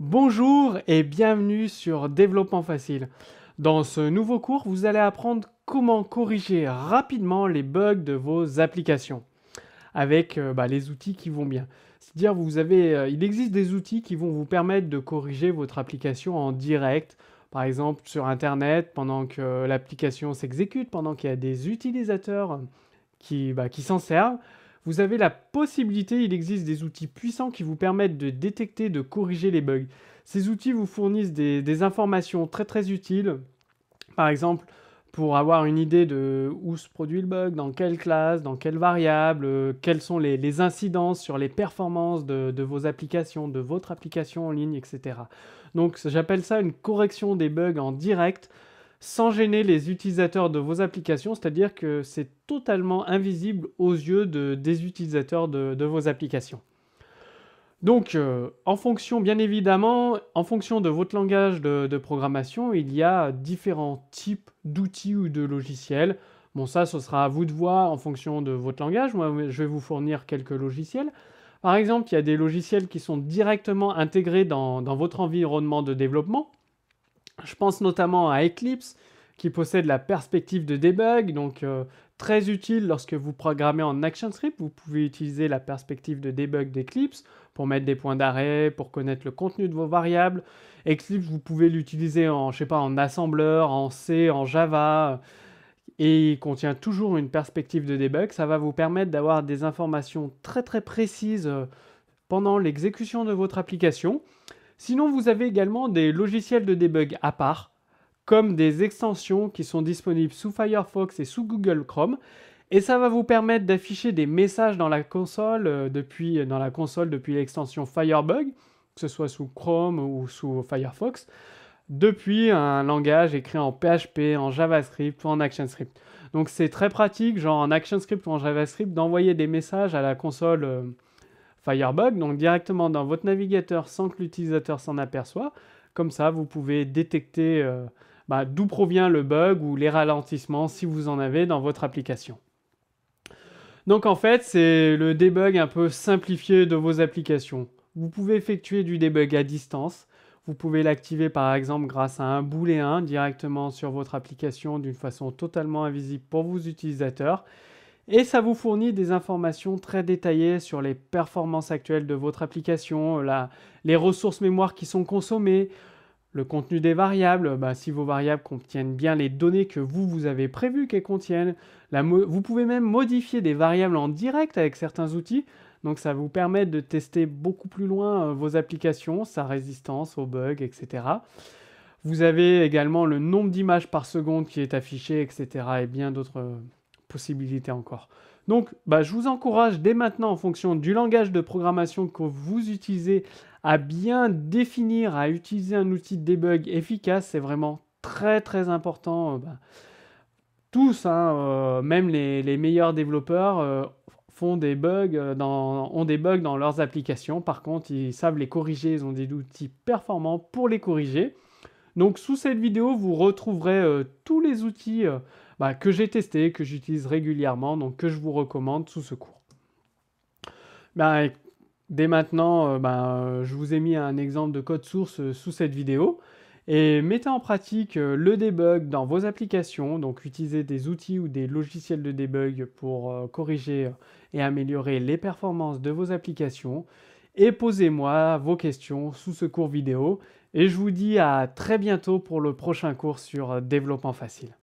Bonjour et bienvenue sur Développement Facile. Dans ce nouveau cours, vous allez apprendre comment corriger rapidement les bugs de vos applications avec euh, bah, les outils qui vont bien. C'est-à-dire, vous avez, euh, il existe des outils qui vont vous permettre de corriger votre application en direct, par exemple sur Internet, pendant que l'application s'exécute, pendant qu'il y a des utilisateurs qui bah, s'en servent vous avez la possibilité, il existe des outils puissants qui vous permettent de détecter, de corriger les bugs. Ces outils vous fournissent des, informations très très utiles, par exemple pour avoir une idée de où se produit le bug, dans quelle classe, dans quelle variable, euh, quelles sont les, incidences sur les performances de, de, vos applications, de votre application en ligne, etc. Donc j'appelle ça une correction des bugs en direct sans gêner les utilisateurs de vos applications, c'est-à-dire que c'est totalement invisible aux yeux des utilisateurs de, vos applications. Donc, euh, en fonction, bien évidemment, en fonction de votre langage de, programmation, il y a différents types d'outils ou de logiciels. Bon, ça, ce sera à vous de voir en fonction de votre langage. Moi, je vais vous fournir quelques logiciels. Par exemple, il y a des logiciels qui sont directement intégrés dans votre environnement de développement. Je pense notamment à Eclipse, qui possède la perspective de debug, donc euh, très utile lorsque vous programmez en ActionScript. Vous pouvez utiliser la perspective de debug d'Eclipse pour mettre des points d'arrêt, pour connaître le contenu de vos variables. Eclipse, vous pouvez l'utiliser en, je sais pas, en assembleur, en C, en Java. Et il contient toujours une perspective de debug. Ça va vous permettre d'avoir des informations très très précises euh, pendant l'exécution de votre application. Sinon, vous avez également des logiciels de debug à part, comme des extensions qui sont disponibles sous Firefox et sous Google Chrome. Et ça va vous permettre d'afficher des messages dans la console euh, depuis euh, dans la console depuis l'extension Firebug, que ce soit sous Chrome ou sous Firefox, depuis un langage écrit en PHP, en JavaScript ou en ActionScript. Donc c'est très pratique, genre en ActionScript ou en JavaScript, d'envoyer des messages à la console euh, Firebug, donc directement dans votre navigateur sans que l'utilisateur s'en aperçoit. Comme ça, vous pouvez détecter euh, bah, d'où provient le bug ou les ralentissements si vous en avez dans votre application. Donc en fait, c'est le debug un peu simplifié de vos applications. Vous pouvez effectuer du debug à distance. Vous pouvez l'activer par exemple grâce à un booléen directement sur votre application d'une façon totalement invisible pour vos utilisateurs et ça vous fournit des informations très détaillées sur les performances actuelles de votre application, les ressources mémoire qui sont consommées, le contenu des variables, bah, si vos variables contiennent bien les données que vous, vous avez prévues qu'elles contiennent. vous pouvez même modifier des variables en direct avec certains outils. Donc ça vous permet de tester beaucoup plus loin euh, vos applications, sa résistance aux bugs, etc. Vous avez également le nombre d'images par seconde qui est affiché, etc. et bien d'autres euh, possibilités encore. Donc, bah, je vous encourage dès maintenant, en fonction du langage de programmation que vous utilisez, à bien définir, à utiliser un outil de debug efficace. C'est vraiment très très important. Euh, bah, tous, hein, euh, même les, meilleurs développeurs, euh, font des bugs ont des bugs dans leurs applications. Par contre, ils savent les corriger. Ils ont des outils performants pour les corriger. Donc sous cette vidéo, vous retrouverez euh, tous les outils euh, bah, que j'ai testés, que j'utilise régulièrement, donc que je vous recommande sous ce cours. Bah, dès maintenant, euh, bah, je vous ai mis un exemple de code source sous cette vidéo. Et mettez en pratique le debug dans vos applications, donc utilisez des outils ou des logiciels de debug pour corriger et améliorer les performances de vos applications et posez-moi vos questions sous ce cours vidéo. Et je vous dis à très bientôt pour le prochain cours sur développement facile.